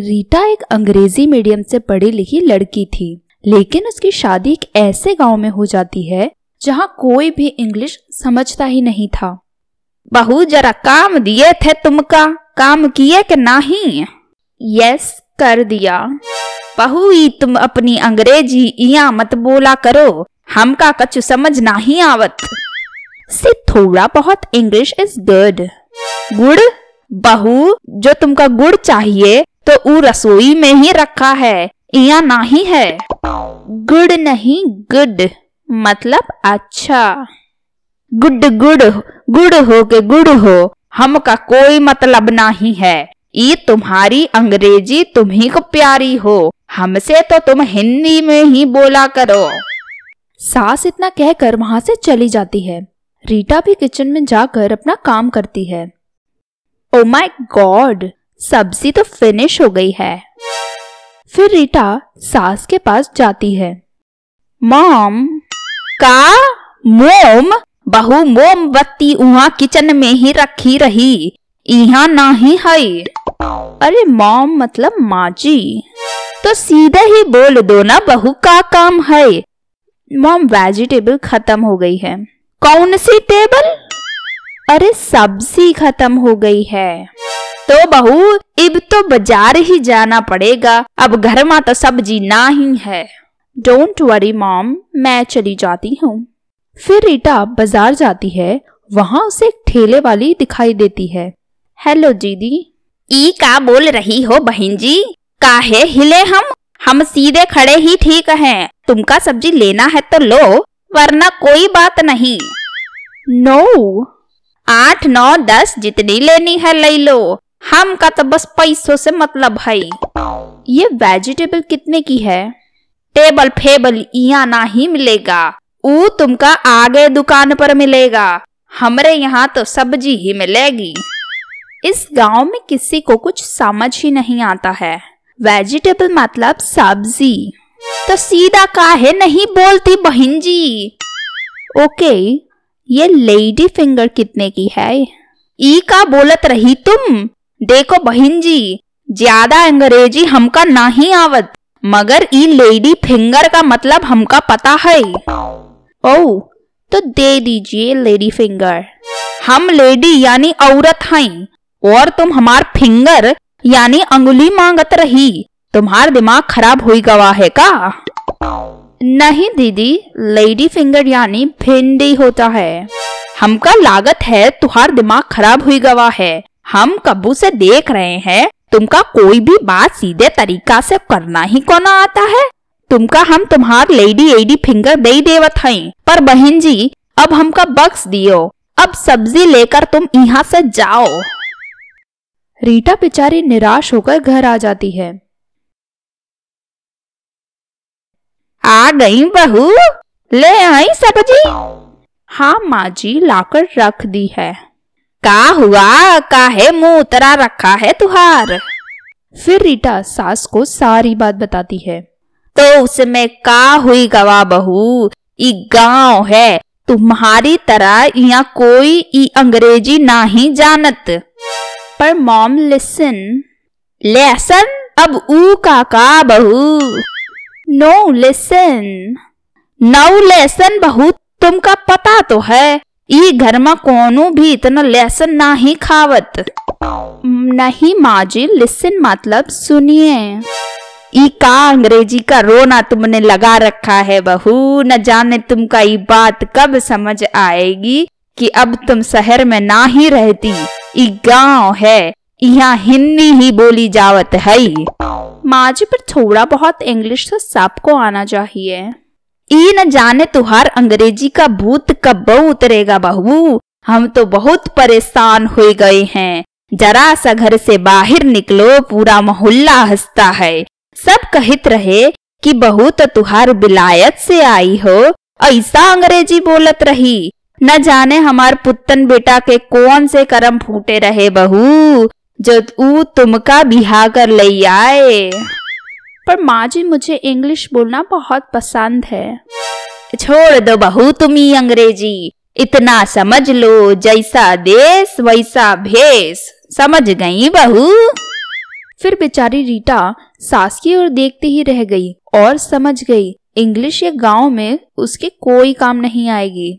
रीटा एक अंग्रेजी मीडियम से पढ़ी लिखी लड़की थी लेकिन उसकी शादी एक ऐसे गांव में हो जाती है जहां कोई भी इंग्लिश समझता ही नहीं था बहू जरा काम दिए थे तुमका काम किए कि नहीं यस कर दिया बहू ही तुम अपनी अंग्रेजी इया मत बोला करो हमका कछु समझ नहीं आवत से थोड़ा बहुत इंग्लिश इज गुड गुड़ बहू जो तुमका गुड़ चाहिए तो ऊ रसोई में ही रखा है या नहीं है गुड नहीं गुड मतलब अच्छा गुड गुड गुड हो के गुड हो हम का कोई मतलब नहीं है ये तुम्हारी अंग्रेजी तुम्ही को प्यारी हो हमसे तो तुम हिंदी में ही बोला करो सास इतना कहकर वहां से चली जाती है रीटा भी किचन में जाकर अपना काम करती है ओ माई गॉड सब्जी तो फिनिश हो गई है फिर रीटा सास के पास जाती है मॉम का मोम बहु मोमबत्ती वहाँ किचन में ही रखी रही यहाँ ना ही है अरे मॉम मतलब माँ जी तो सीधा ही बोल दो ना बहू का काम है मॉम वेजिटेबल खत्म हो गई है कौन सी टेबल अरे सब्जी खत्म हो गई है तो बहू इब तो बाजार ही जाना पड़ेगा अब घर में तो सब्जी ना ही है डोंट वरी मॉम मैं चली जाती हूँ फिर रीटा बाजार जाती है वहां उसे एक ठेले वाली दिखाई देती है हेलो दीदी ई का बोल रही हो बहन जी काहे हिले हम हम सीधे खड़े ही ठीक हैं तुमका सब्जी लेना है तो लो वरना कोई बात नहीं नो no. आठ नौ दस जितनी लेनी है ले लो हम का तो बस पैसों से मतलब है ये वेजिटेबल कितने की है टेबल फेबल यहाँ ना ही मिलेगा वो तुमका आगे दुकान पर मिलेगा हमारे यहाँ तो सब्जी ही मिलेगी इस गांव में किसी को कुछ समझ ही नहीं आता है वेजिटेबल मतलब सब्जी तो सीधा काहे नहीं बोलती बहन जी ओके ये लेडी फिंगर कितने की है ई का बोलत रही तुम देखो बहन जी ज्यादा अंग्रेजी हमका नहीं आवत मगर ई लेडी फिंगर का मतलब हमका पता है ओ तो दे दीजिए लेडी फिंगर हम लेडी यानी औरत हैं और तुम हमार फिंगर यानी अंगुली मांगत रही तुम्हार दिमाग खराब हुई गवा है का नहीं दीदी लेडी फिंगर यानी भिंडी होता है हमका लागत है तुम्हार दिमाग खराब हुई गवा है हम कबू से देख रहे हैं तुमका कोई भी बात सीधे तरीका से करना ही कोना आता है तुमका हम तुम्हार लेडी एडी फिंगर दे देवत है पर बहन जी अब हमका बक्स दियो अब सब्जी लेकर तुम यहाँ से जाओ रीटा बेचारी निराश होकर घर आ जाती है आ गई बहू ले आई सब्जी हाँ माँ जी लाकर रख दी है का हुआ काहे मुंह उतरा रखा है तुहार फिर रीटा सास को सारी बात बताती है तो उसमें का हुई गवा बहू ई गांव है तुम्हारी तरह यहाँ कोई ई अंग्रेजी ना ही जानत पर मॉम लिसन लेसन अब ऊ का का बहू नो लेसन नौ लेसन बहू तुमका पता तो है ई घर में कोनो भी इतना लहसुन ना ही खावत नहीं माँ जी लिसन मतलब सुनिए ई का अंग्रेजी का रोना तुमने लगा रखा है बहू न जाने तुमका ई बात कब समझ आएगी कि अब तुम शहर में ना ही रहती ई गांव है यहाँ हिंदी ही बोली जावत है माँ जी पर थोड़ा बहुत इंग्लिश तो सबको आना चाहिए ई न जाने तुहार अंग्रेजी का भूत कब उतरेगा बहू हम तो बहुत परेशान हो गए हैं जरा सा घर से बाहर निकलो पूरा मोहल्ला हंसता है सब कहित रहे कि बहू तो तुहार बिलायत से आई हो ऐसा अंग्रेजी बोलत रही न जाने हमार पुत्तन बेटा के कौन से कर्म फूटे रहे बहू जो ऊ तुमका बिहा कर ले आए पर माँ जी मुझे इंग्लिश बोलना बहुत पसंद है छोड़ दो बहू तुम्ही अंग्रेजी इतना समझ लो जैसा देश वैसा भेस समझ गई बहू फिर बेचारी रीटा सास की ओर देखते ही रह गई और समझ गई इंग्लिश ये गांव में उसके कोई काम नहीं आएगी